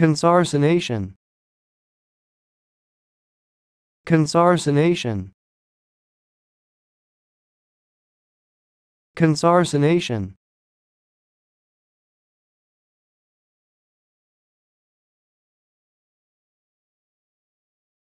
Consarcination. Consarcination. Consarcination.